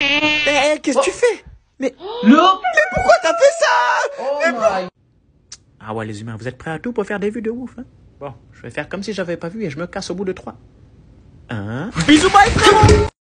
Eh, eh, qu'est-ce que tu oh. fais Mais. Mais pourquoi t'as fait ça oh Ah ouais, les humains, vous êtes prêts à tout pour faire des vues de ouf, hein Bon, je vais faire comme si j'avais pas vu et je me casse au bout de trois. Hein Bisous, bye, frérot